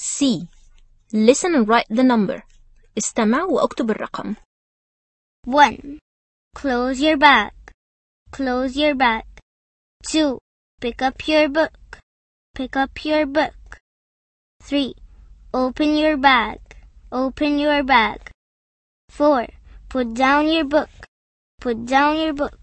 C. Listen and write the number. استمع واكتب الرقم. 1. Close your bag. Close your bag. 2. Pick up your book. Pick up your book. 3. Open your bag. Open your bag. 4. Put down your book. Put down your book.